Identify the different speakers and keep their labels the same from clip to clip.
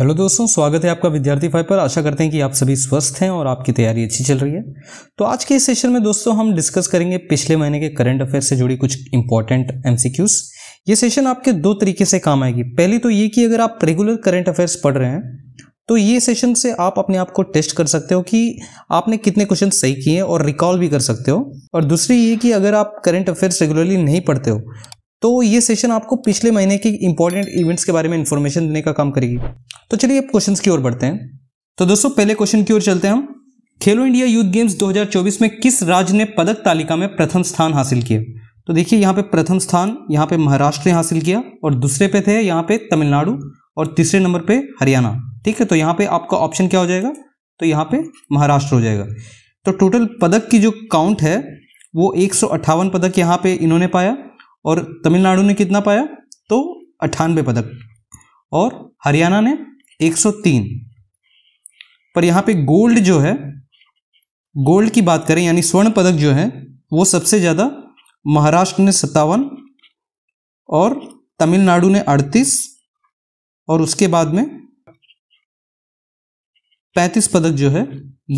Speaker 1: hello दोस्तों स्वागत है आपका विद्यार्थी फाइव पर आशा करते हैं कि आप सभी स्वस्थ हैं और आपकी तैयारी अच्छी चल रही है तो आज के इस सेशन में दोस्तों हम डिस्कस करेंगे पिछले महीने के करंट अफेयर से जुड़ी कुछ इंपॉर्टेंट एमसीक्यूज ये सेशन आपके दो तरीके से काम आएगी पहली तो ये कि अगर आप रेगुलर करंट अफेयर्स पढ़ रहे हैं तो ये सेशन से आप अपने आप को टेस्ट कर सकते हो कि आपने कितने क्वेश्चन सही किए और रिकॉल भी कर सकते हो और दूसरी ये कि अगर आप करंट अफेयर्स रेगुलरली नहीं पढ़ते हो तो ये सेशन आपको पिछले महीने की इंपॉर्टेंट इवेंट्स के बारे में इन्फॉर्मेशन देने का काम करेगी तो चलिए अब क्वेश्चन की ओर बढ़ते हैं तो दोस्तों पहले क्वेश्चन की ओर चलते हैं हम खेलो इंडिया यूथ गेम्स 2024 में किस राज्य ने पदक तालिका में प्रथम स्थान हासिल किया तो देखिए यहाँ पे प्रथम स्थान यहाँ पे महाराष्ट्र ने हासिल किया और दूसरे पे थे यहाँ पे तमिलनाडु और तीसरे नंबर पे हरियाणा ठीक है तो यहाँ पे आपका ऑप्शन क्या हो जाएगा तो यहाँ पे महाराष्ट्र हो जाएगा तो टोटल पदक की जो काउंट है वो एक पदक यहाँ पे इन्होंने पाया और तमिलनाडु ने कितना पाया तो अट्ठानबे पदक और हरियाणा ने 103 पर यहाँ पे गोल्ड जो है गोल्ड की बात करें यानी स्वर्ण पदक जो है वो सबसे ज़्यादा महाराष्ट्र ने सत्तावन और तमिलनाडु ने 38 और उसके बाद में 35 पदक जो है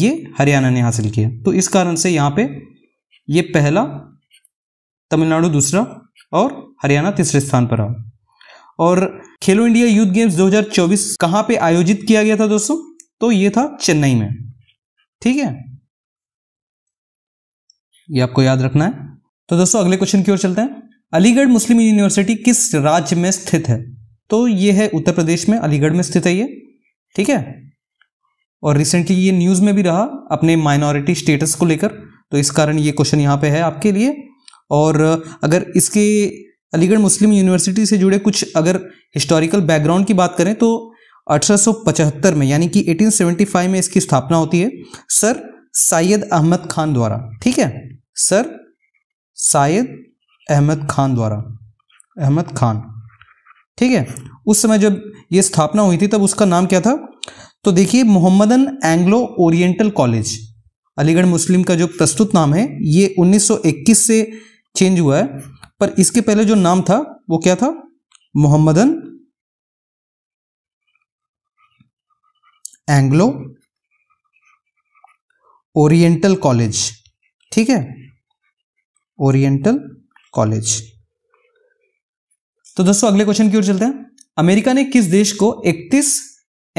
Speaker 1: ये हरियाणा ने हासिल किया तो इस कारण से यहाँ पे ये पहला तमिलनाडु दूसरा और हरियाणा तीसरे स्थान पर रहा और खेलो इंडिया यूथ गेम्स 2024 कहां पे आयोजित किया गया था दोस्तों तो ये था चेन्नई में ठीक है ये आपको याद रखना है तो दोस्तों अगले क्वेश्चन की ओर चलते हैं अलीगढ़ मुस्लिम यूनिवर्सिटी किस राज्य में स्थित है तो ये है उत्तर प्रदेश में अलीगढ़ में स्थित है ये ठीक है और रिसेंटली ये न्यूज़ में भी रहा अपने माइनॉरिटी स्टेटस को लेकर तो इस कारण ये क्वेश्चन यहां पे है आपके लिए और अगर इसके अलीगढ़ मुस्लिम यूनिवर्सिटी से जुड़े कुछ अगर हिस्टोरिकल बैकग्राउंड की बात करें तो 1875 में यानी कि 1875 में इसकी स्थापना होती है सर सैयद अहमद खान द्वारा ठीक है सर सैयद अहमद खान द्वारा अहमद खान ठीक है उस समय जब ये स्थापना हुई थी तब उसका नाम क्या था तो देखिए Mohammedan Anglo Oriental College Aligarh Muslim का जो प्रस्तुत नाम है ये 1921 से चेंज हुआ है पर इसके पहले जो नाम था वो क्या था मोहम्मदन एंग्लो ओरिएंटल कॉलेज ठीक है ओरिएंटल कॉलेज तो दोस्तों अगले क्वेश्चन की ओर चलते हैं अमेरिका ने किस देश को 31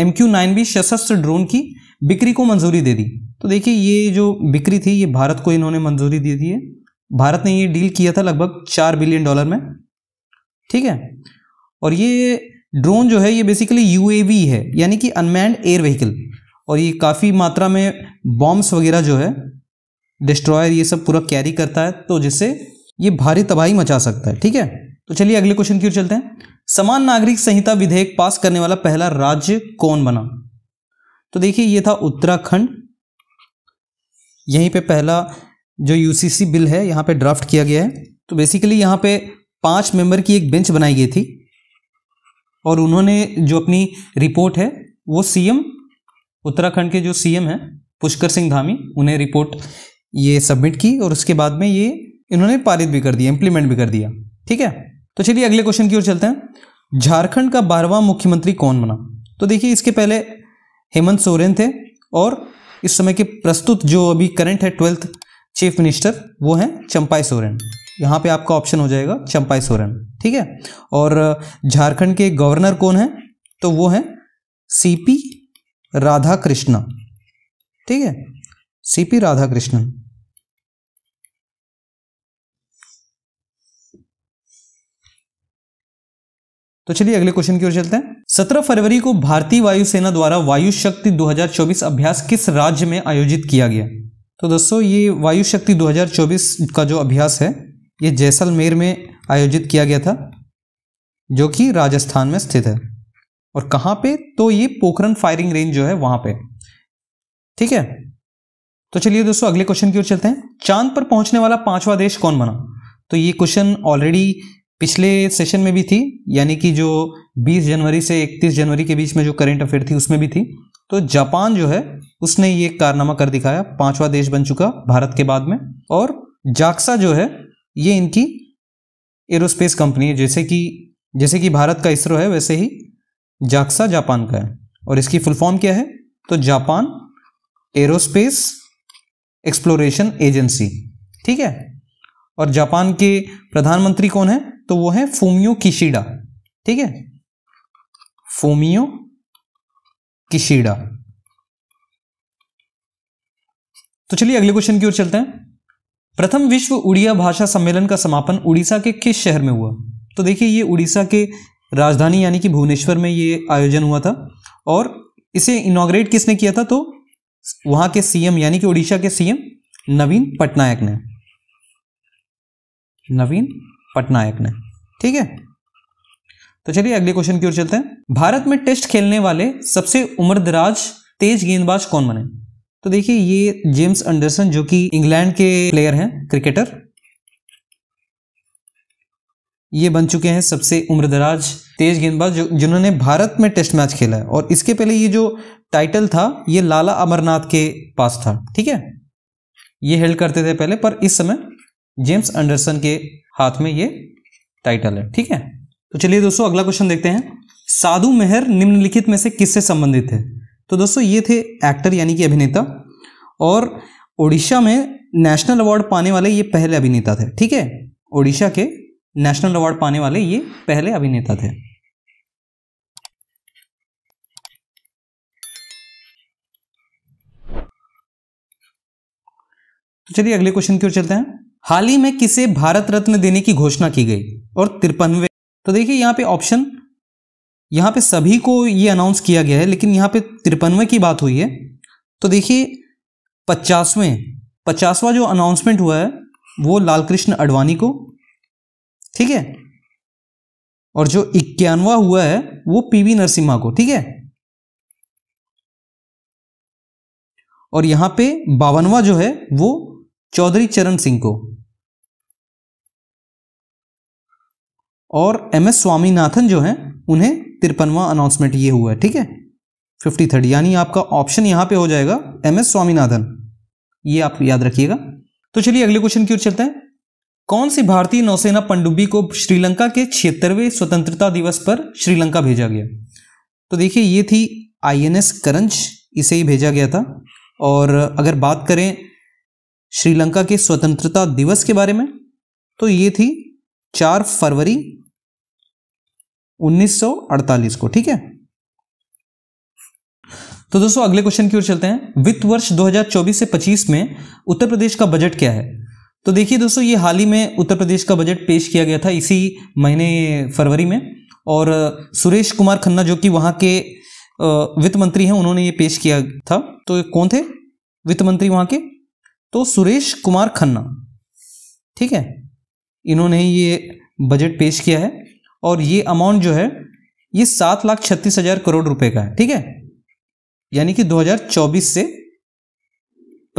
Speaker 1: एम क्यू नाइन बी सशस्त्र ड्रोन की बिक्री को मंजूरी दे दी तो देखिए ये जो बिक्री थी ये भारत को इन्होंने मंजूरी दे दी है भारत ने ये डील किया था लगभग चार बिलियन डॉलर में ठीक है और ये ड्रोन जो है ये बेसिकली यू है यानी कि अनमैंड एयर व्हीकल और ये काफ़ी मात्रा में बॉम्ब्स वगैरह जो है डिस्ट्रॉयर ये सब पूरा कैरी करता है तो जिससे ये भारी तबाही मचा सकता है ठीक है तो चलिए अगले क्वेश्चन की ओर चलते हैं समान नागरिक संहिता विधेयक पास करने वाला पहला राज्य कौन बना तो देखिए ये था उत्तराखंड यहीं पे पहला जो यूसीसी बिल है यहाँ पे ड्राफ्ट किया गया है तो बेसिकली यहाँ पे पांच मेंबर की एक बेंच बनाई गई थी और उन्होंने जो अपनी रिपोर्ट है वो सीएम उत्तराखंड के जो सीएम हैं पुष्कर सिंह धामी उन्हें रिपोर्ट ये सबमिट की और उसके बाद में ये इन्होंने पारित भी कर दिया इम्प्लीमेंट भी कर दिया ठीक है तो चलिए अगले क्वेश्चन की ओर चलते हैं झारखंड का बारहवां मुख्यमंत्री कौन बना तो देखिए इसके पहले हेमंत सोरेन थे और इस समय के प्रस्तुत जो अभी करंट है ट्वेल्थ चीफ मिनिस्टर वो हैं चंपाई सोरेन यहाँ पे आपका ऑप्शन हो जाएगा चंपाई सोरेन ठीक है और झारखंड के गवर्नर कौन है तो वो हैं सीपी राधा कृष्णा ठीक है सीपी राधा कृष्णन तो चलिए अगले क्वेश्चन की ओर चलते हैं 17 फरवरी को भारतीय वायुसेना द्वारा वायु शक्ति 2024 अभ्यास किस राज्य में आयोजित किया गया तो दोस्तों ये वायु शक्ति 2024 का जो अभ्यास है ये जैसलमेर में आयोजित किया गया था जो कि राजस्थान में स्थित है और कहाँ पे तो ये पोखरन फायरिंग रेंज जो है वहाँ पे ठीक है तो चलिए दोस्तों अगले क्वेश्चन की ओर चलते हैं चांद पर पहुंचने वाला पांचवा देश कौन बना तो ये क्वेश्चन ऑलरेडी पिछले सेशन में भी थी यानी कि जो 20 जनवरी से 31 जनवरी के बीच में जो करंट अफेयर थी उसमें भी थी तो जापान जो है उसने ये कारनामा कर दिखाया पांचवा देश बन चुका भारत के बाद में और जाक्सा जो है ये इनकी एरोस्पेस कंपनी है जैसे कि जैसे कि भारत का इसरो है वैसे ही जाक्सा जापान का है और इसकी फुल फॉर्म क्या है तो जापान एरोस्पेस एक्सप्लोरेशन एजेंसी ठीक है और जापान के प्रधानमंत्री कौन है तो वो है फूमियो किशिडा ठीक है फूमियो किशिडा तो चलिए अगले क्वेश्चन की ओर चलते हैं प्रथम विश्व उड़िया भाषा सम्मेलन का समापन उड़ीसा के किस शहर में हुआ तो देखिए ये उड़ीसा के राजधानी यानी कि भुवनेश्वर में ये आयोजन हुआ था और इसे इनाग्रेट किसने किया था तो वहां के सीएम यानी कि उड़ीसा के सीएम नवीन पटनायक ने नवीन पटनायक ने ठीक है तो चलिए अगले क्वेश्चन की ओर चलते हैं भारत में टेस्ट खेलने वाले सबसे उम्रदराज तेज गेंदबाज कौन बने तो देखिए ये जेम्स अंडरसन जो कि इंग्लैंड के प्लेयर हैं क्रिकेटर ये बन चुके हैं सबसे उम्रदराज तेज गेंदबाज जो जिन्होंने भारत में टेस्ट मैच खेला है और इसके पहले ये जो टाइटल था ये लाला अमरनाथ के पास था ठीक है ये हेल्ड करते थे पहले पर इस समय जेम्स अंडरसन के हाथ में ये टाइटल है ठीक है तो चलिए दोस्तों अगला क्वेश्चन देखते हैं साधु मेहर निम्नलिखित में से किससे संबंधित है तो दोस्तों ये थे एक्टर यानी कि अभिनेता और ओडिशा में नेशनल अवार्ड पाने वाले ये पहले अभिनेता थे ठीक है ओडिशा के नेशनल अवार्ड पाने वाले ये पहले अभिनेता थे तो चलिए अगले क्वेश्चन की ओर चलते हैं हाल ही में किसे भारत रत्न देने की घोषणा की गई और तिरपनवे तो देखिए यहां पे ऑप्शन यहाँ पे सभी को ये अनाउंस किया गया है लेकिन यहाँ पे तिरपनवे की बात हुई है तो देखिए पचासवें पचासवा जो अनाउंसमेंट हुआ है वो लालकृष्ण अडवाणी को ठीक है और जो इक्यानवा हुआ है वो पीवी नरसिम्हा को ठीक है और यहां पे बावनवा जो है वो चौधरी चरण सिंह को और एम एस स्वामीनाथन जो है उन्हें तिरपनवा अनाउंसमेंट ये हुआ है ठीक है फिफ्टी थर्ड यानी आपका ऑप्शन यहां पे हो जाएगा एम एस स्वामीनाथन ये आप याद रखिएगा तो चलिए अगले क्वेश्चन की ओर चलते हैं कौन सी भारतीय नौसेना पंडुबी को श्रीलंका के छिहत्तरवें स्वतंत्रता दिवस पर श्रीलंका भेजा गया तो देखिए ये थी आई एस करंज इसे ही भेजा गया था और अगर बात करें श्रीलंका के स्वतंत्रता दिवस के बारे में तो ये थी चार फरवरी 1948 को ठीक है तो दोस्तों अगले क्वेश्चन की ओर चलते हैं वित्त वर्ष 2024 से 25 में उत्तर प्रदेश का बजट क्या है तो देखिए दोस्तों ये हाल ही में उत्तर प्रदेश का बजट पेश किया गया था इसी महीने फरवरी में और सुरेश कुमार खन्ना जो कि वहां के वित्त मंत्री हैं उन्होंने ये पेश किया था तो कौन थे वित्त मंत्री वहां के तो सुरेश कुमार खन्ना ठीक है इन्होंने ये बजट पेश किया है और ये अमाउंट जो है ये सात लाख छत्तीस हजार करोड़ रुपए का है ठीक है यानी कि 2024 से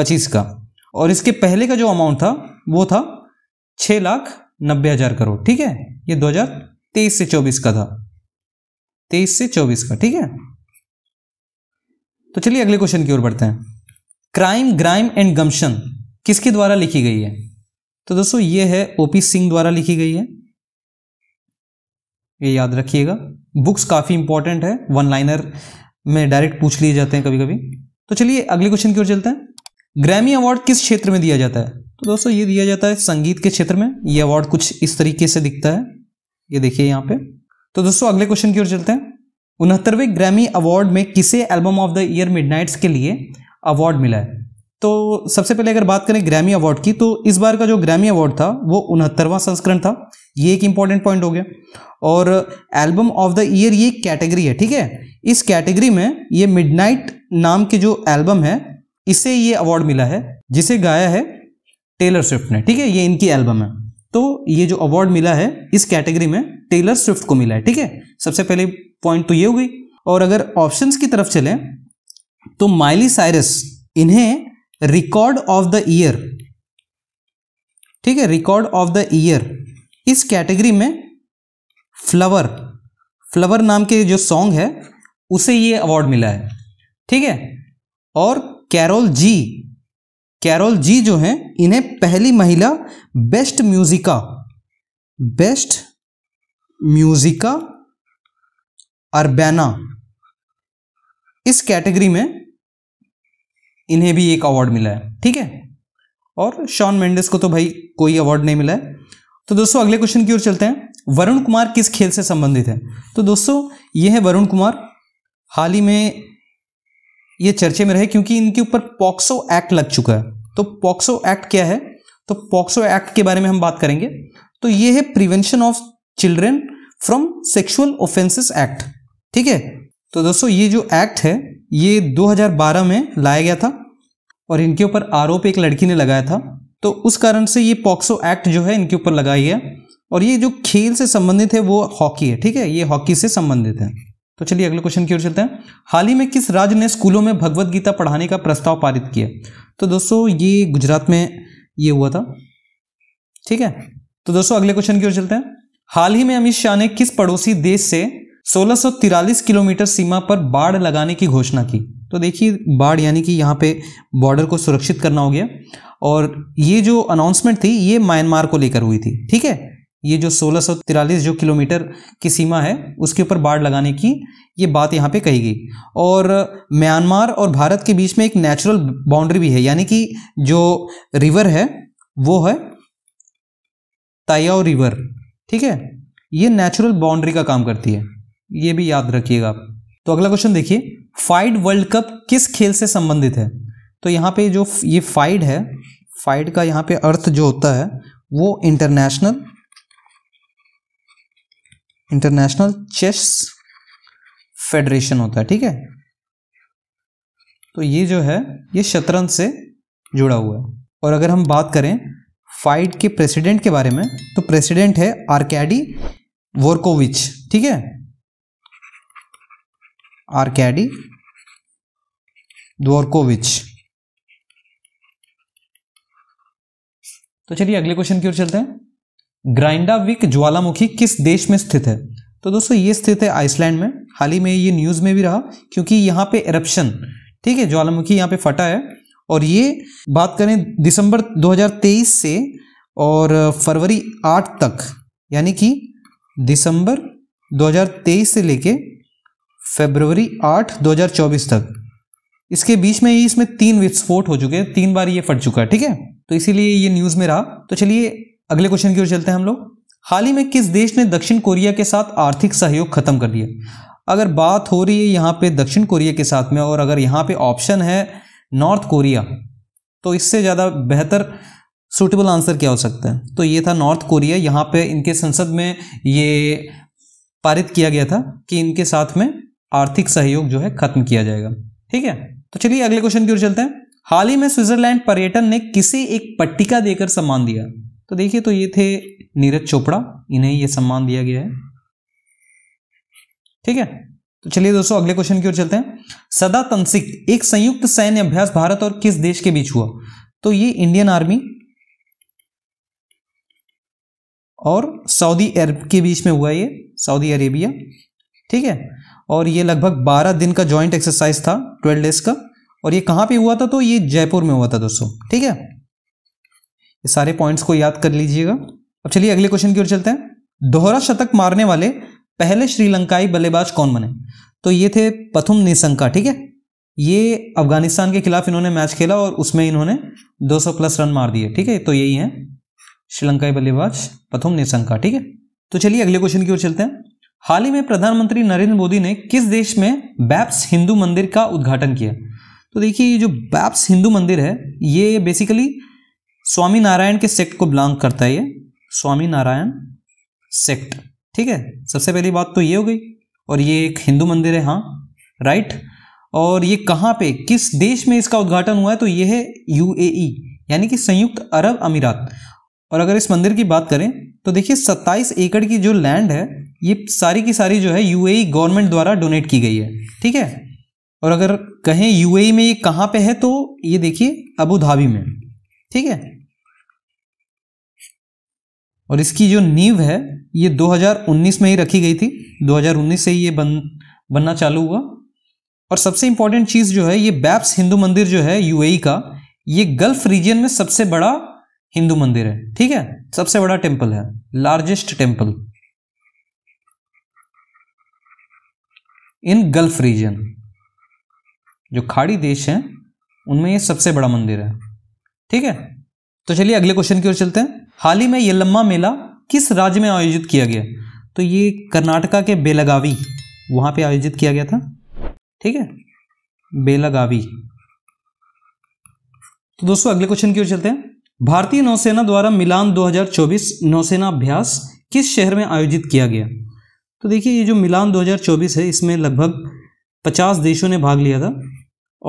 Speaker 1: 25 का और इसके पहले का जो अमाउंट था वो था छह लाख नब्बे हजार करोड़ ठीक है ये 2023 से 24 का था 23 से 24 का ठीक है तो चलिए अगले क्वेश्चन की ओर बढ़ते हैं क्राइम ग्राइम एंड गमशन किसके द्वारा लिखी गई है तो दोस्तों ये है ओपी सिंह द्वारा लिखी गई है ये याद रखिएगा बुक्स काफ़ी इंपॉर्टेंट है वन लाइनर में डायरेक्ट पूछ लिए जाते हैं कभी कभी तो चलिए अगले क्वेश्चन की ओर चलते हैं ग्रैमी अवार्ड किस क्षेत्र में दिया जाता है तो दोस्तों ये दिया जाता है संगीत के क्षेत्र में ये अवार्ड कुछ इस तरीके से दिखता है ये देखिए यहाँ पे तो दोस्तों अगले क्वेश्चन की ओर चलते हैं उनहत्तरवें ग्रैमी अवार्ड में किसे album of the year Midnights के लिए अवार्ड मिला है तो सबसे पहले अगर बात करें ग्रैमी अवार्ड की तो इस बार का जो ग्रैमी अवार्ड था वो उनहत्तरवां संस्करण था ये एक इंपॉर्टेंट पॉइंट हो गया और एल्बम ऑफ द ईयर ये कैटेगरी है ठीक है इस कैटेगरी में ये मिडनाइट नाम के जो एल्बम है इसे ये अवार्ड मिला है जिसे गाया है टेलर स्विफ्ट ने ठीक है ये इनकी एल्बम है तो ये जो अवार्ड मिला है इस कैटेगरी में टेलर स्विफ्ट को मिला है ठीक है सबसे पहले पॉइंट तो ये हो गई और अगर ऑप्शंस की तरफ चलें तो माइली साइरस इन्हें रिकॉर्ड ऑफ द ईयर ठीक है रिकॉर्ड ऑफ द ईयर इस कैटेगरी में फ्लावर फ्लावर नाम के जो सॉन्ग है उसे ये अवार्ड मिला है ठीक है और कैरोल जी कैरोल जी जो हैं इन्हें पहली महिला बेस्ट म्यूजिका बेस्ट म्यूजिका अरबैना इस कैटेगरी में इन्हें भी एक अवार्ड मिला है ठीक है और शॉन मेंडेस को तो भाई कोई अवार्ड नहीं मिला है तो दोस्तों अगले क्वेश्चन की ओर चलते हैं वरुण कुमार किस खेल से संबंधित है तो दोस्तों ये है वरुण कुमार हाल ही में ये चर्चे में रहे क्योंकि इनके ऊपर पॉक्सो एक्ट लग चुका है तो पॉक्सो एक्ट क्या है तो पॉक्सो एक्ट के बारे में हम बात करेंगे तो ये है prevention of children from sexual offences act ठीक है तो दोस्तों ये जो एक्ट है ये 2012 में लाया गया था और इनके ऊपर आरोप एक लड़की ने लगाया था तो उस कारण से ये पॉक्सो एक्ट जो है इनके ऊपर लगाई है और ये जो खेल से संबंधित है वो हॉकी है ठीक है ये हॉकी से संबंधित है तो चलिए अगले क्वेश्चन की ओर चलते हैं हाल ही में किस राज्य ने स्कूलों में भगवत गीता पढ़ाने का प्रस्ताव पारित किया तो दोस्तों ये गुजरात में ये हुआ था ठीक है तो दोस्तों अगले क्वेश्चन की ओर चलते हैं हाल ही में अमित शाह ने किस पड़ोसी देश से सोलह किलोमीटर सीमा पर बाढ़ लगाने की घोषणा की तो देखिए बाढ़ यानी कि यहाँ पे बॉर्डर को सुरक्षित करना हो गया और ये जो अनाउंसमेंट थी ये म्यांमार को लेकर हुई थी ठीक है ये जो तिरालीस जो किलोमीटर की सीमा है उसके ऊपर बाढ़ लगाने की ये बात यहाँ पे कही गई और म्यांमार और भारत के बीच में एक नेचुरल बाउंड्री भी है यानी कि जो रिवर है वो है तायाओ रिवर ठीक है ये नेचुरल बाउंड्री का काम करती है ये भी याद रखिएगा आप तो अगला क्वेश्चन देखिए फाइड वर्ल्ड कप किस खेल से संबंधित है तो यहाँ पे जो ये फाइड है फाइड का यहाँ पे अर्थ जो होता है वो इंटरनेशनल इंटरनेशनल चेस फेडरेशन होता है ठीक है तो ये जो है ये शतरंज से जुड़ा हुआ है और अगर हम बात करें फाइड के प्रेसिडेंट के बारे में तो प्रेसिडेंट है आर्कैडी वोरकोविच ठीक है आर्कैडी द्वोरकोविच तो चलिए अगले क्वेश्चन की ओर चलते हैं ग्राइंडाविक ज्वालामुखी किस देश में स्थित है तो दोस्तों ये स्थित है आइसलैंड में हाल ही में ये न्यूज में भी रहा क्योंकि यहां पे इरप्शन ठीक है ज्वालामुखी यहां पे फटा है और ये बात करें दिसंबर 2023 से और फरवरी 8 तक यानी कि दिसंबर 2023 से लेके फेबरवरी आठ 2024 तक इसके बीच में ही इसमें तीन विस्फोट हो चुके हैं तीन बार ये फट चुका है ठीक है तो इसीलिए ये न्यूज़ में रहा तो चलिए अगले क्वेश्चन की ओर चलते हैं हम लोग हाल ही में किस देश ने दक्षिण कोरिया के साथ आर्थिक सहयोग खत्म कर दिया अगर बात हो रही है यहाँ पे दक्षिण कोरिया के साथ में और अगर यहाँ पे ऑप्शन है नॉर्थ कोरिया तो इससे ज़्यादा बेहतर सूटेबल आंसर क्या हो सकता है तो ये था नॉर्थ कोरिया यहाँ पे इनके संसद में ये पारित किया गया था कि इनके साथ में आर्थिक सहयोग जो है खत्म किया जाएगा ठीक है तो चलिए अगले क्वेश्चन की ओर चलते हैं हाल ही में स्विट्जरलैंड पर्यटन ने किसे एक पट्टिका देकर सम्मान दिया तो देखिए तो ये थे नीरज चोपड़ा इन्हें ये सम्मान दिया गया है ठीक है तो चलिए दोस्तों अगले क्वेश्चन की ओर चलते हैं सदा तंसिक एक संयुक्त सैन्य अभ्यास भारत और किस देश के बीच हुआ तो ये इंडियन आर्मी और सऊदी अरब के बीच में हुआ ये सऊदी अरेबिया ठीक है और ये लगभग 12 दिन का जॉइंट एक्सरसाइज था 12 डेज का और ये कहाँ पे हुआ था तो ये जयपुर में हुआ था दोस्तों ठीक है ये सारे पॉइंट्स को याद कर लीजिएगा अब चलिए अगले क्वेश्चन की ओर चलते हैं दोहरा शतक मारने वाले पहले श्रीलंकाई बल्लेबाज कौन बने तो ये थे पथुम निशंका ठीक है ये अफगानिस्तान के खिलाफ इन्होंने मैच खेला और उसमें इन्होंने दो प्लस रन मार दिए ठीक है तो यही है श्रीलंकाई बल्लेबाज पथुम निशंका ठीक है तो चलिए अगले क्वेश्चन की ओर चलते हैं हाल ही में प्रधानमंत्री नरेंद्र मोदी ने किस देश में बैप्स हिंदू मंदिर का उद्घाटन किया तो देखिए ये जो बैप्स हिंदू मंदिर है ये बेसिकली स्वामी नारायण के सेक्ट को बिलोंग करता है ये स्वामी नारायण सेक्ट ठीक है सबसे पहली बात तो ये हो गई और ये एक हिंदू मंदिर है हाँ राइट और ये कहाँ पे किस देश में इसका उद्घाटन हुआ है तो ये है यू e, यानी कि संयुक्त अरब अमीरात और अगर इस मंदिर की बात करें तो देखिए 27 एकड़ की जो लैंड है ये सारी की सारी जो है यूएई गवर्नमेंट e द्वारा डोनेट की गई है ठीक है और अगर कहें यूएई e में ये कहाँ पे है तो ये देखिए अबू धाबी में ठीक है और इसकी जो नींव है ये 2019 में ही रखी गई थी 2019 से ही ये बन बनना चालू हुआ और सबसे इंपॉर्टेंट चीज़ जो है ये बैप्स हिंदू मंदिर जो है यूएई e का ये गल्फ रीजन में सबसे बड़ा हिंदू मंदिर है ठीक है सबसे बड़ा टेम्पल है largest temple in Gulf region जो खाड़ी देश हैं उनमें ये सबसे बड़ा मंदिर है ठीक है तो चलिए अगले क्वेश्चन की ओर चलते हैं हाल ही में लम्मा मेला किस राज्य में आयोजित किया गया तो ये कर्नाटका के बेलगावी वहां पे आयोजित किया गया था ठीक है बेलगावी तो दोस्तों अगले क्वेश्चन की ओर चलते हैं भारतीय नौसेना द्वारा मिलान 2024 नौसेना अभ्यास किस शहर में आयोजित किया गया तो देखिए ये जो मिलान 2024 है इसमें लगभग 50 देशों ने भाग लिया था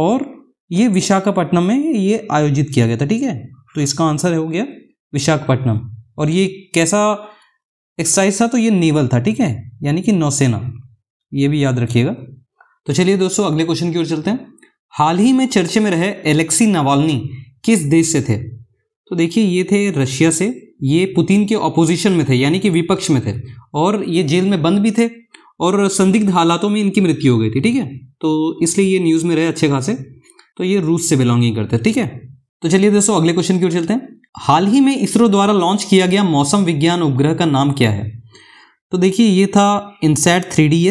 Speaker 1: और ये विशाखापट्टनम में ये आयोजित किया गया था ठीक है तो इसका आंसर हो गया विशाखापट्टनम और ये कैसा एक्सरसाइज था तो ये नेवल था ठीक है यानी कि नौसेना ये भी याद रखिएगा तो चलिए दोस्तों अगले क्वेश्चन की ओर चलते हैं हाल ही में चर्चे में रहे एलेक्सी नावालनी किस देश से थे तो देखिए ये थे रशिया से ये पुतिन के ऑपोजिशन में थे यानी कि विपक्ष में थे और ये जेल में बंद भी थे और संदिग्ध हालातों में इनकी मृत्यु हो गई थी ठीक है तो इसलिए ये न्यूज़ में रहे अच्छे खासे तो ये रूस से बिलोंगिंग करते ठीक है तो चलिए दोस्तों अगले क्वेश्चन की ओर चलते हैं हाल ही में इसरो द्वारा लॉन्च किया गया मौसम विज्ञान उपग्रह का नाम क्या है तो देखिए ये था इनसेट थ्री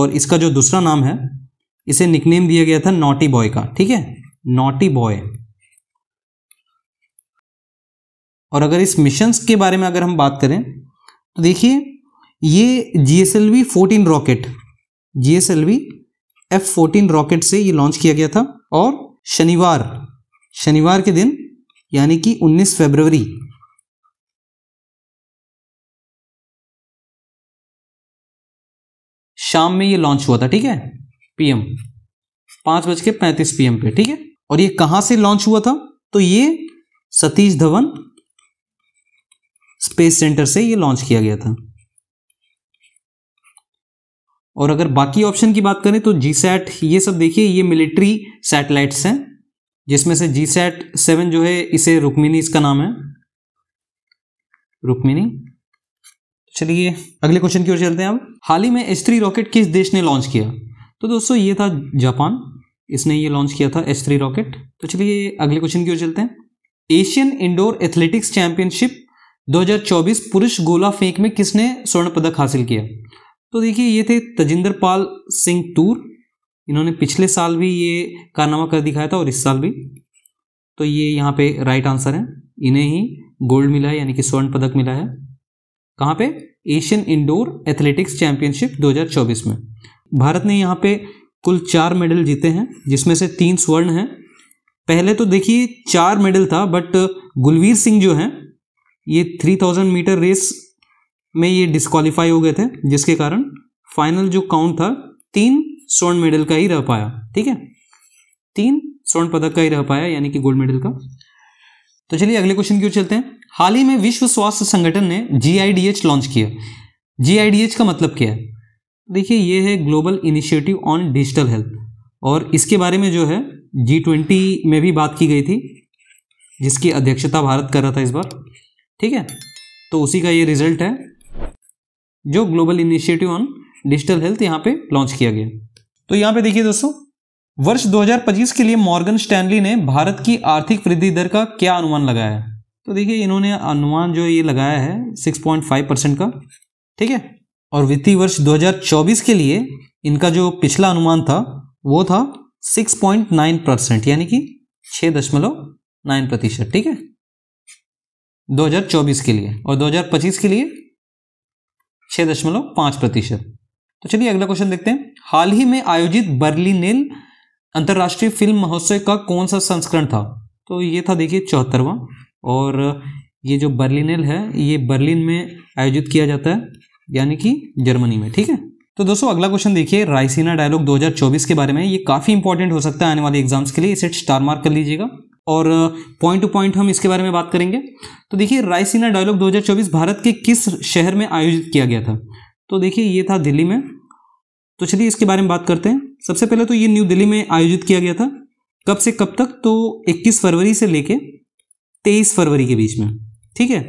Speaker 1: और इसका जो दूसरा नाम है इसे निकनेम दिया गया था नॉटी बॉय का ठीक है नॉटी बॉय और अगर इस मिशन के बारे में अगर हम बात करें तो देखिए ये G S L V fourteen rocket G S L V F fourteen rocket से ये लॉन्च किया गया था और शनिवार शनिवार के दिन यानी कि 19 फरवरी शाम में ये लॉन्च हुआ था ठीक है पीएम पांच बज के पैंतीस पीएम पे ठीक है और ये कहां से लॉन्च हुआ था तो ये सतीश धवन स्पेस सेंटर से ये लॉन्च किया गया था और अगर बाकी ऑप्शन की बात करें तो जी सैट ये सब देखिए ये मिलिट्री सैटेलाइट्स हैं जिसमें से जी सैट सेवन जो है इसे रुक्मिनी इसका नाम है रुक्मिनी तो चलिए अगले क्वेश्चन की ओर चलते हैं अब हाल ही में एस थ्री रॉकेट किस देश ने लॉन्च किया तो दोस्तों ये था जापान इसने ये लॉन्च किया था एस थ्री रॉकेट तो चलिए अगले क्वेश्चन की ओर चलते हैं एशियन इंडोर एथलेटिक्स चैंपियनशिप 2024 पुरुष गोला फेंक में किसने स्वर्ण पदक हासिल किया तो देखिए ये थे तजिंदर पाल सिंह टूर इन्होंने पिछले साल भी ये कारनामा कर दिखाया था और इस साल भी तो ये यहाँ पे राइट आंसर है इन्हें ही गोल्ड मिला है यानी कि स्वर्ण पदक मिला है कहाँ पे एशियन इंडोर एथलेटिक्स चैंपियनशिप 2024 में भारत ने यहाँ पे कुल चार मेडल जीते हैं जिसमें से तीन स्वर्ण हैं पहले तो देखिए चार मेडल था बट गुलवीर सिंह जो हैं ये थ्री थाउजेंड मीटर रेस में ये डिस्कालीफाई हो गए थे जिसके कारण फाइनल जो काउंट था तीन स्वर्ण मेडल का ही रह पाया ठीक है तीन स्वर्ण पदक का ही रह पाया यानी कि गोल्ड मेडल का तो चलिए अगले क्वेश्चन की ओर चलते हैं हाल ही में विश्व स्वास्थ्य संगठन ने जीआईडीएच लॉन्च किया जीआईडीएच का मतलब क्या है देखिए ये है global initiative on digital health और इसके बारे में जो है जी ट्वेंटी में भी बात की गई थी जिसकी अध्यक्षता भारत कर रहा था इस बार ठीक है तो उसी का ये रिजल्ट है जो global initiative on digital health यहाँ पे लॉन्च किया गया तो यहाँ पे देखिए दोस्तों वर्ष 2025 के लिए मॉर्गन स्टैनली ने भारत की आर्थिक वृद्धि दर का क्या अनुमान लगाया है तो देखिए इन्होंने अनुमान जो ये लगाया है 6.5 परसेंट का ठीक है और वित्तीय वर्ष 2024 के लिए इनका जो पिछला अनुमान था वो था 6.9 परसेंट यानी कि छः दशमलव नाइन प्रतिशत ठीक है 2024 के लिए और 2025 के लिए छः दशमलव पाँच प्रतिशत तो चलिए अगला क्वेश्चन देखते हैं हाल ही में आयोजित बर्लिनेल अंतर्राष्ट्रीय फिल्म महोत्सव का कौन सा संस्करण था तो ये था देखिए चौहत्तरवा और ये जो बर्लिनेल है ये बर्लिन में आयोजित किया जाता है यानी कि जर्मनी में ठीक है तो दोस्तों अगला क्वेश्चन देखिए रायसीना डायलॉग 2024 के बारे में ये काफ़ी इंपॉर्टेंट हो सकता है आने वाले एग्जाम्स के लिए इसे स्टार मार्क कर लीजिएगा और पॉइंट टू पॉइंट हम इसके बारे में बात करेंगे तो देखिए रायसीना डायलॉग 2024 भारत के किस शहर में आयोजित किया गया था तो देखिए ये था दिल्ली में तो चलिए इसके बारे में बात करते हैं सबसे पहले तो ये न्यू दिल्ली में आयोजित किया गया था कब से कब तक तो 21 फरवरी से लेके 23 फरवरी के बीच में ठीक है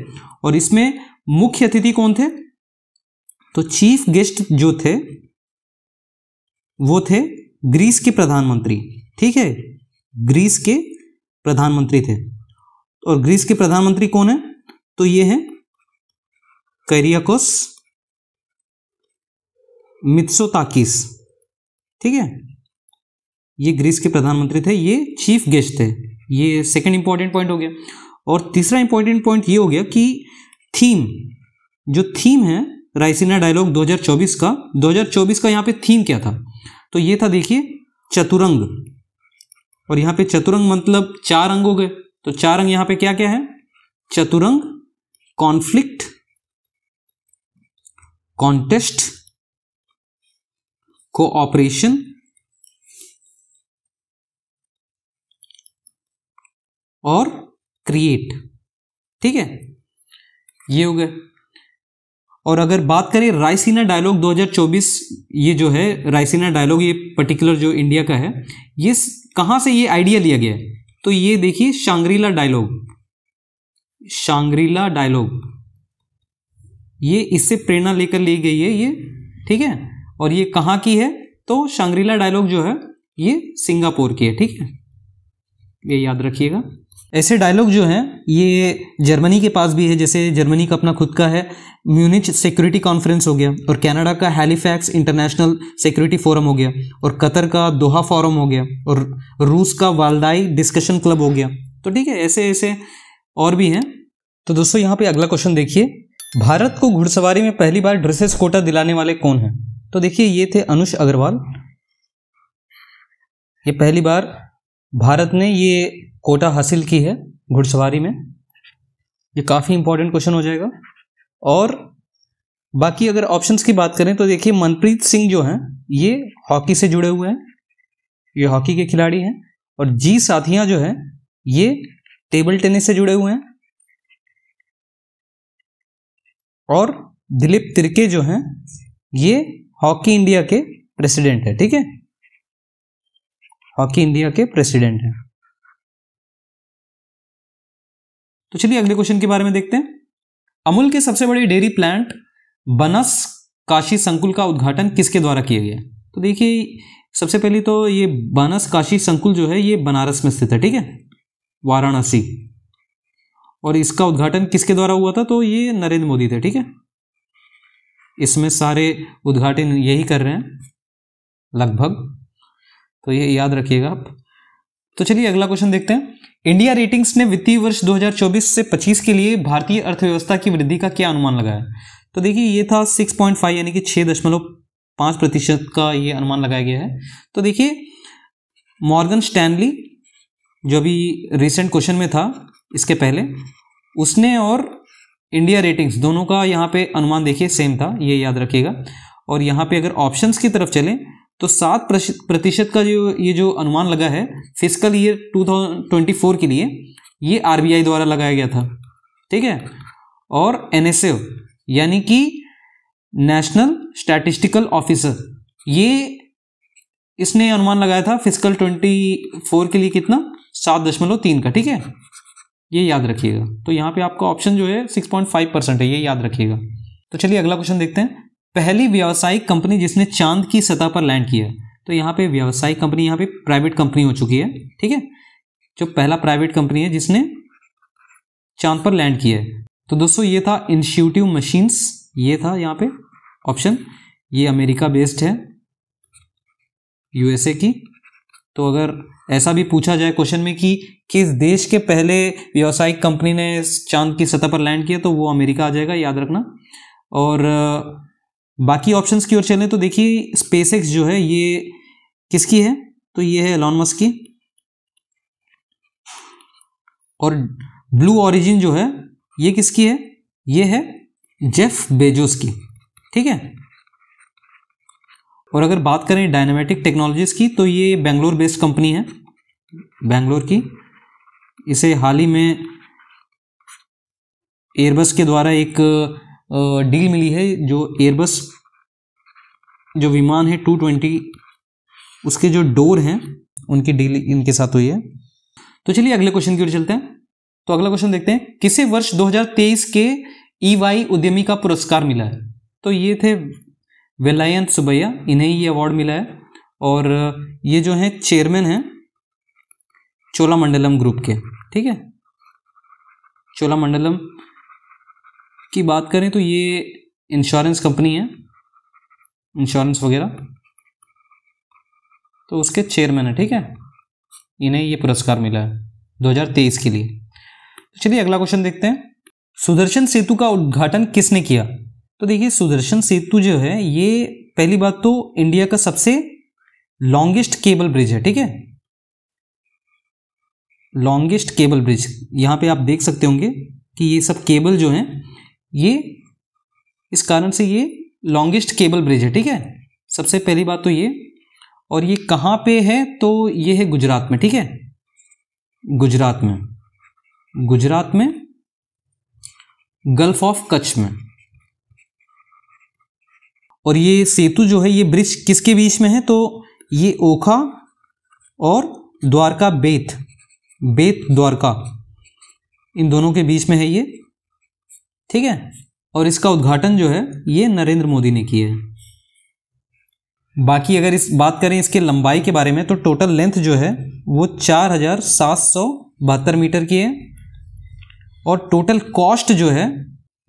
Speaker 1: और इसमें मुख्य अतिथि कौन थे तो चीफ गेस्ट जो थे वो थे ग्रीस के प्रधानमंत्री ठीक है ग्रीस के प्रधानमंत्री थे और ग्रीस के प्रधानमंत्री कौन है तो ये है कैरियाकोस मित्सोताकिस ठीक है ये ग्रीस के प्रधानमंत्री थे ये चीफ गेस्ट थे ये सेकंड इंपॉर्टेंट पॉइंट हो गया और तीसरा इंपॉर्टेंट पॉइंट ये हो गया कि थीम जो थीम है रायसीना डायलॉग 2024 का 2024 का यहाँ पे थीम क्या था तो ये था देखिए चतुरंग और यहाँ पे चतुरंग मतलब चार अंग हो गए तो चार अंग यहाँ पे क्या क्या है चतुरंग कॉन्फ्लिक्ट कॉन्टेस्ट कोऑपरेशन और क्रिएट ठीक है ये हो गए और अगर बात करें रायसीना डायलॉग 2024 ये जो है रायसीना डायलॉग ये पर्टिकुलर जो इंडिया का है ये कहाँ से ये आइडिया लिया गया है तो ये देखिए शांग्रीला डायलॉग शांग्रीला डायलॉग ये इससे प्रेरणा लेकर ली गई है ये ठीक है और ये कहाँ की है तो शांग्रीला डायलॉग जो है ये सिंगापुर की है ठीक है ये याद रखिएगा ऐसे डायलॉग जो हैं ये जर्मनी के पास भी है जैसे जर्मनी का अपना खुद का है म्यूनिच सिक्योरिटी कॉन्फ्रेंस हो गया और कनाडा का हैलीफैक्स इंटरनेशनल सिक्योरिटी फोरम हो गया और कतर का दोहा फोरम हो गया और रूस का वालदाई डिस्कशन क्लब हो गया तो ठीक है ऐसे ऐसे और भी हैं तो दोस्तों यहाँ पे अगला क्वेश्चन देखिए भारत को घुड़सवारी में पहली बार ड्रेसेस कोटा दिलाने वाले कौन हैं तो देखिए ये थे अनुष अग्रवाल ये पहली बार भारत ने ये कोटा हासिल की है घुड़सवारी में ये काफ़ी इंपॉर्टेंट क्वेश्चन हो जाएगा और बाकी अगर ऑप्शंस की बात करें तो देखिए मनप्रीत सिंह जो हैं ये हॉकी से जुड़े हुए हैं ये हॉकी के खिलाड़ी हैं और जी साथियाँ जो हैं ये टेबल टेनिस से जुड़े हुए हैं और दिलीप तिरके जो हैं ये हॉकी इंडिया के प्रेसिडेंट है ठीक है हॉकी इंडिया के प्रेसिडेंट हैं तो चलिए अगले क्वेश्चन के बारे में देखते हैं अमूल के सबसे बड़े डेयरी प्लांट बनस काशी संकुल का उद्घाटन किसके द्वारा किया गया तो देखिए सबसे पहले तो ये बनस काशी संकुल जो है ये बनारस में स्थित है ठीक है वाराणसी और इसका उद्घाटन किसके द्वारा हुआ था तो ये नरेंद्र मोदी थे ठीक है इसमें सारे उद्घाटन यही कर रहे हैं लगभग तो ये याद रखिएगा आप तो चलिए अगला क्वेश्चन देखते हैं इंडिया रेटिंग्स ने वित्तीय वर्ष 2024 से 25 के लिए भारतीय अर्थव्यवस्था की वृद्धि का क्या अनुमान लगाया तो देखिए ये था 6.5 यानी कि छह दशमलव पांच प्रतिशत का ये अनुमान लगाया गया है तो देखिए मॉर्गन स्टैनली जो अभी रिसेंट क्वेश्चन में था इसके पहले उसने और इंडिया रेटिंग्स दोनों का यहाँ पे अनुमान देखिए सेम था ये याद रखिएगा और यहाँ पे अगर ऑप्शंस की तरफ चलें तो सात प्रतिशत का जो ये जो अनुमान लगा है फिजिकल ईयर 2024 के लिए ये आरबीआई द्वारा लगाया गया था ठीक है और एन यानी कि नेशनल स्टैटिस्टिकल ऑफिसर ये इसने अनुमान लगाया था फिजिकल 24 के लिए कितना सात दशमलव तीन का ठीक है ये याद रखिएगा तो यहाँ पे आपका ऑप्शन जो है फाइव परसेंट है ये याद रखिएगा तो चलिए अगला क्वेश्चन देखते हैं पहली व्यावसायिक कंपनी जिसने चांद की सतह पर लैंड किया तो यहाँ पे व्यावसायिक कंपनी यहाँ पे प्राइवेट कंपनी हो चुकी है ठीक है जो पहला प्राइवेट कंपनी है जिसने चांद पर लैंड किया है तो दोस्तों ये था इंस्टीट्यूटिव मशीन्स ये था यहाँ पे ऑप्शन ये अमेरिका बेस्ड है यूएसए की तो अगर ऐसा भी पूछा जाए क्वेश्चन में कि किस देश के पहले व्यावसायिक कंपनी ने चांद की सतह पर लैंड किया तो वो अमेरिका आ जाएगा याद रखना और बाकी ऑप्शंस की ओर चलें तो देखिए स्पेस जो है ये किसकी है तो ये है एलॉन मस्क की और ब्लू ऑरिजिन जो है ये किसकी है ये है जेफ बेजोस की ठीक है और अगर बात करें डायनामेटिक टेक्नोलॉजीज़ की तो ये बेंगलोर बेस्ड कंपनी है बेंगलोर की इसे हाल ही में एयरबस के द्वारा एक डील मिली है जो एयरबस जो विमान है टू ट्वेंटी उसके जो डोर हैं उनकी डील इनके साथ हुई है तो चलिए अगले क्वेश्चन की ओर चलते हैं तो अगला क्वेश्चन देखते हैं किसे वर्ष 2023 के ईवाई e उद्यमी का पुरस्कार मिला है तो ये थे वेलायंत सुबैया इन्हें ये अवार्ड मिला है और ये जो है चेयरमैन हैं चोलामंडलम ग्रुप के ठीक है चोलामंडलम की बात करें तो ये इंश्योरेंस कंपनी है इंश्योरेंस वगैरह तो उसके चेयरमैन है ठीक है इन्हें ये पुरस्कार मिला है 2023 के लिए तो चलिए अगला क्वेश्चन देखते हैं सुदर्शन सेतु का उद्घाटन किसने किया तो देखिए सुदर्शन सेतु जो है ये पहली बात तो इंडिया का सबसे लॉन्गेस्ट केबल ब्रिज है ठीक है लॉन्गेस्ट केबल ब्रिज यहां पे आप देख सकते होंगे कि ये सब केबल जो हैं ये इस कारण से ये लॉन्गेस्ट केबल ब्रिज है ठीक है सबसे पहली बात तो ये और ये कहाँ पे है तो ये है गुजरात में ठीक है गुजरात में गुजरात में गल्फ ऑफ कच्छ में और ये सेतु जो है ये ब्रिज किसके बीच में है तो ये ओखा और द्वारका बेत बेत द्वारका इन दोनों के बीच में है ये ठीक है और इसका उद्घाटन जो है ये नरेंद्र मोदी ने किया है बाकी अगर इस बात करें इसके लंबाई के बारे में तो टोटल लेंथ जो है वो चार हज़ार सात सौ बहत्तर मीटर की है और टोटल कॉस्ट जो है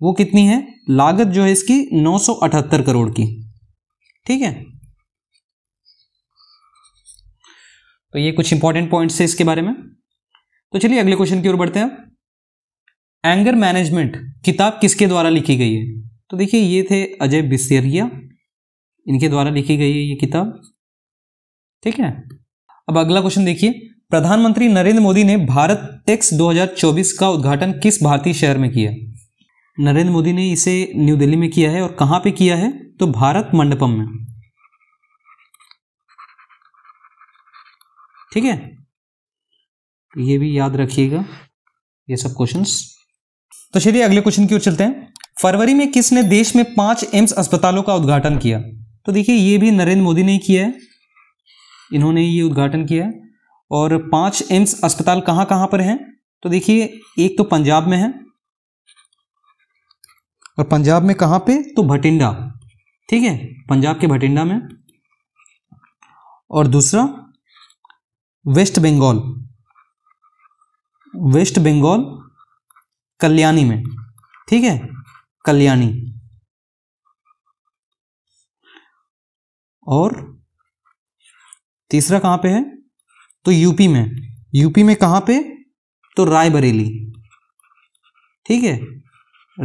Speaker 1: वो कितनी है लागत जो है इसकी नौ सौ अठहत्तर करोड़ की ठीक है तो ये कुछ इंपॉर्टेंट पॉइंट्स है इसके बारे में तो चलिए अगले क्वेश्चन की ओर बढ़ते हैं एंगर मैनेजमेंट किताब किसके द्वारा लिखी गई है तो देखिए ये थे अजय बिसेरिया इनके द्वारा लिखी गई है ये किताब ठीक है अब अगला क्वेश्चन देखिए प्रधानमंत्री नरेंद्र मोदी ने भारत टेक्स 2024 का उद्घाटन किस भारतीय शहर में किया नरेंद्र मोदी ने इसे न्यू दिल्ली में किया है और कहाँ पे किया है तो भारत मंडपम में ठीक है ये भी याद रखिएगा ये सब क्वेश्चंस तो चलिए अगले क्वेश्चन की ओर चलते हैं फरवरी में किसने देश में पांच एम्स अस्पतालों का उद्घाटन किया तो देखिए ये भी नरेंद्र मोदी ने किया है इन्होंने ये उद्घाटन किया है और पांच एम्स अस्पताल कहां कहां पर हैं तो देखिए एक तो पंजाब में है और पंजाब में कहां पे तो भटिंडा ठीक है पंजाब के भटिंडा में और दूसरा वेस्ट बंगाल वेस्ट बंगाल कल्याणी में ठीक है कल्याणी और तीसरा कहां पे है तो यूपी में यूपी में कहां पे तो रायबरेली ठीक है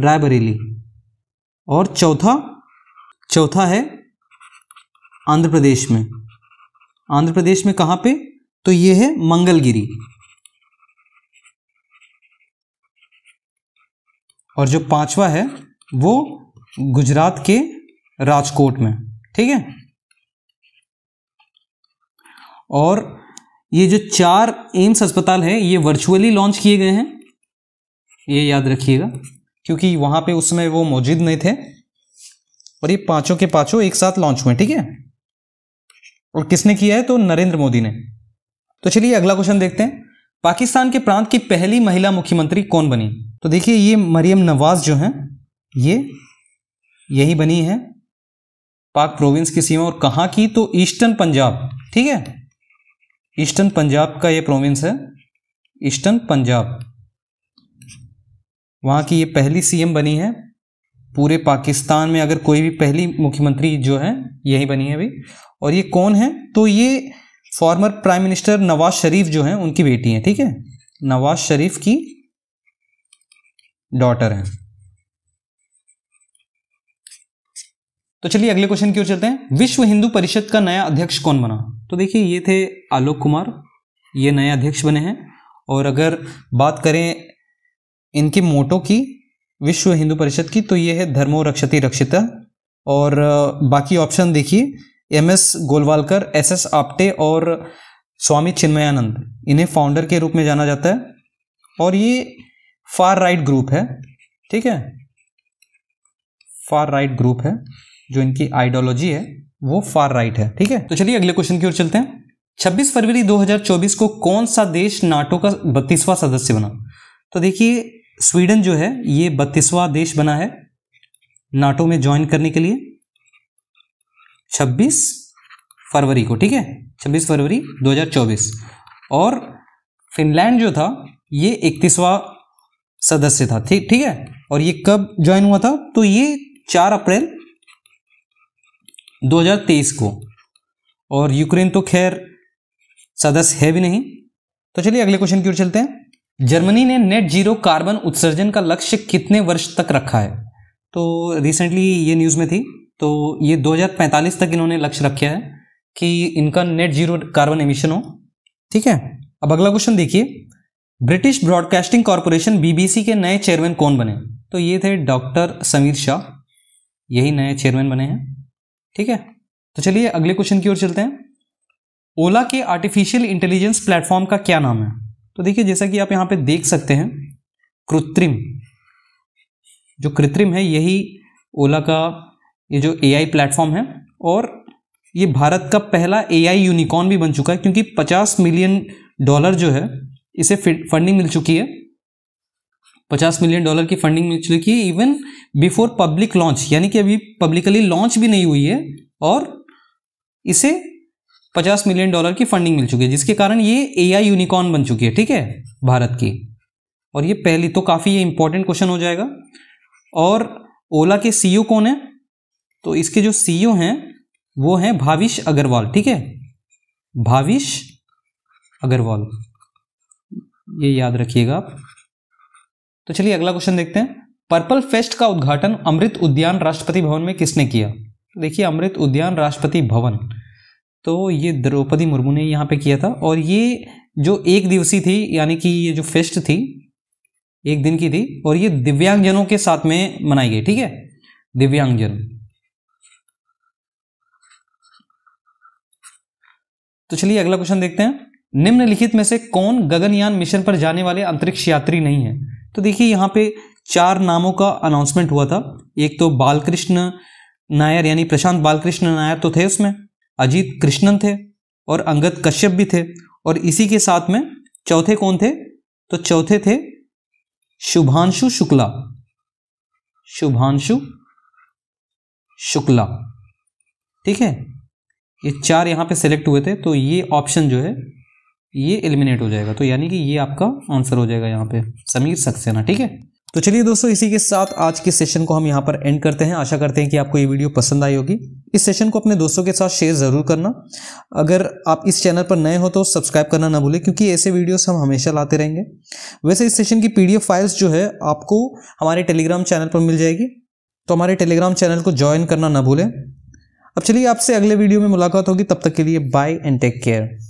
Speaker 1: रायबरेली और चौथा चौथा है आंध्र प्रदेश में आंध्र प्रदेश में कहां पे तो ये है मंगलगिरी और जो पांचवा है वो गुजरात के राजकोट में ठीक है और ये जो चार एम्स अस्पताल है ये वर्चुअली लॉन्च किए गए हैं ये याद रखिएगा क्योंकि वहां पे उस समय वो मौजूद नहीं थे और ये पांचों के पांचों एक साथ लॉन्च हुए ठीक है और किसने किया है तो नरेंद्र मोदी ने तो चलिए अगला क्वेश्चन देखते हैं पाकिस्तान के प्रांत की पहली महिला मुख्यमंत्री कौन बनी तो देखिए ये मरियम नवाज़ जो हैं ये यही बनी है पाक प्रोविंस की सीमा और कहाँ की तो ईस्टर्न पंजाब ठीक है ईस्टर्न पंजाब का ये प्रोविंस है ईस्टर्न पंजाब वहाँ की ये पहली सीएम बनी है पूरे पाकिस्तान में अगर कोई भी पहली मुख्यमंत्री जो है यही बनी है अभी और ये कौन है तो ये former prime minister Nawaz Sharif जो हैं उनकी बेटी हैं ठीक है नवाज शरीफ की डॉटर हैं तो चलिए अगले क्वेश्चन की ओर चलते हैं विश्व हिंदू परिषद का नया अध्यक्ष कौन बना तो देखिए ये थे आलोक कुमार ये नए अध्यक्ष बने हैं और अगर बात करें इनके मोटो की विश्व हिंदू परिषद की तो ये है धर्मो रक्षति रक्षिता और बाकी ऑप्शन देखिए M S Golwalkar S S Apte और स्वामी चिन्मयानंद इन्हें फाउंडर के रूप में जाना जाता है और ये फार राइट ग्रुप है ठीक है फार राइट ग्रुप है जो इनकी आइडियोलॉजी है वो फार राइट है ठीक है तो चलिए अगले क्वेश्चन की ओर चलते हैं 26 फरवरी 2024 को कौन सा देश नाटो का बत्तीसवां सदस्य बना तो देखिए स्वीडन जो है ये बत्तीसवां देश बना है नाटो में ज्वाइन करने के लिए 26 फरवरी को ठीक है 26 फरवरी 2024 और फिनलैंड जो था ये इकतीसवां सदस्य था ठीक ठीक है और ये कब ज्वाइन हुआ था तो ये चार अप्रैल 2023 को और यूक्रेन तो खैर सदस्य है भी नहीं तो चलिए अगले क्वेश्चन की ओर चलते हैं जर्मनी ने नेट जीरो कार्बन उत्सर्जन का लक्ष्य कितने वर्ष तक रखा है तो रिसेंटली ये न्यूज़ में थी तो ये 2045 तक इन्होंने लक्ष्य रखा है कि इनका नेट जीरो कार्बन एमिशन हो ठीक है अब अगला क्वेश्चन देखिए ब्रिटिश ब्रॉडकास्टिंग कॉरपोरेशन बीबीसी के नए चेयरमैन कौन बने तो ये थे डॉक्टर समीर शाह यही नए चेयरमैन बने हैं ठीक है तो चलिए अगले क्वेश्चन की ओर चलते हैं ओला के आर्टिफिशियल इंटेलिजेंस प्लेटफॉर्म का क्या नाम है तो देखिए जैसा कि आप यहाँ पे देख सकते हैं कृत्रिम जो कृत्रिम है यही ओला का ये जो आई प्लेटफॉर्म है और ये भारत का पहला आई यूनिकॉर्न भी बन चुका है क्योंकि 50 मिलियन डॉलर जो है इसे फंडिंग मिल चुकी है पचास मिलियन डॉलर की फंडिंग मिल चुकी है इवन बिफोर पब्लिक लॉन्च यानी कि अभी पब्लिकली लॉन्च भी नहीं हुई है और इसे पचास मिलियन डॉलर की फंडिंग मिल चुकी है जिसके कारण ये एआई यूनिकॉर्न बन चुकी है ठीक है भारत की और ये पहली तो काफ़ी ये इंपॉर्टेंट क्वेश्चन हो जाएगा और ओला के सी e कौन है तो इसके जो सी e हैं वो हैं भाविश अग्रवाल ठीक है भाविश अग्रवाल ये याद रखिएगा आप तो चलिए अगला क्वेश्चन देखते हैं पर्पल फेस्ट का उद्घाटन अमृत उद्यान राष्ट्रपति भवन में किसने किया देखिए अमृत उद्यान राष्ट्रपति भवन तो ये द्रौपदी मुर्मू ने यहाँ पे किया था और ये जो एक दिवसीय थी यानी कि ये जो फेस्ट थी एक दिन की थी और ये दिव्यांगजनों के साथ में मनाई गई ठीक है दिव्यांगजन तो चलिए अगला क्वेश्चन देखते हैं निम्नलिखित में से कौन गगनयान मिशन पर जाने वाले अंतरिक्ष यात्री नहीं है तो देखिए यहाँ पे चार नामों का अनाउंसमेंट हुआ था एक तो बालकृष्ण नायर यानी प्रशांत बालकृष्ण नायर तो थे उसमें अजीत कृष्णन थे और अंगद कश्यप भी थे और इसी के साथ में चौथे कौन थे तो चौथे थे शुभांशु शुक्ला शुभांशु शुक्ला ठीक है ये चार यहां पे सिलेक्ट हुए थे तो ये ऑप्शन जो है ये एलिमिनेट हो जाएगा तो यानी कि ये आपका आंसर हो जाएगा यहाँ पे समीर सक्सेना ठीक है तो चलिए दोस्तों इसी के साथ आज के सेशन को हम यहाँ पर एंड करते हैं आशा करते हैं कि आपको ये वीडियो पसंद आई होगी इस सेशन को अपने दोस्तों के साथ शेयर ज़रूर करना अगर आप इस चैनल पर नए हो तो सब्सक्राइब करना ना भूलें क्योंकि ऐसे वीडियोस हम हमेशा लाते रहेंगे वैसे इस सेशन की पीडीएफ फाइल्स जो है आपको हमारे टेलीग्राम चैनल पर मिल जाएगी तो हमारे टेलीग्राम चैनल को ज्वाइन करना ना भूलें अब चलिए आपसे अगले वीडियो में मुलाकात होगी तब तक के लिए बाय एंड टेक केयर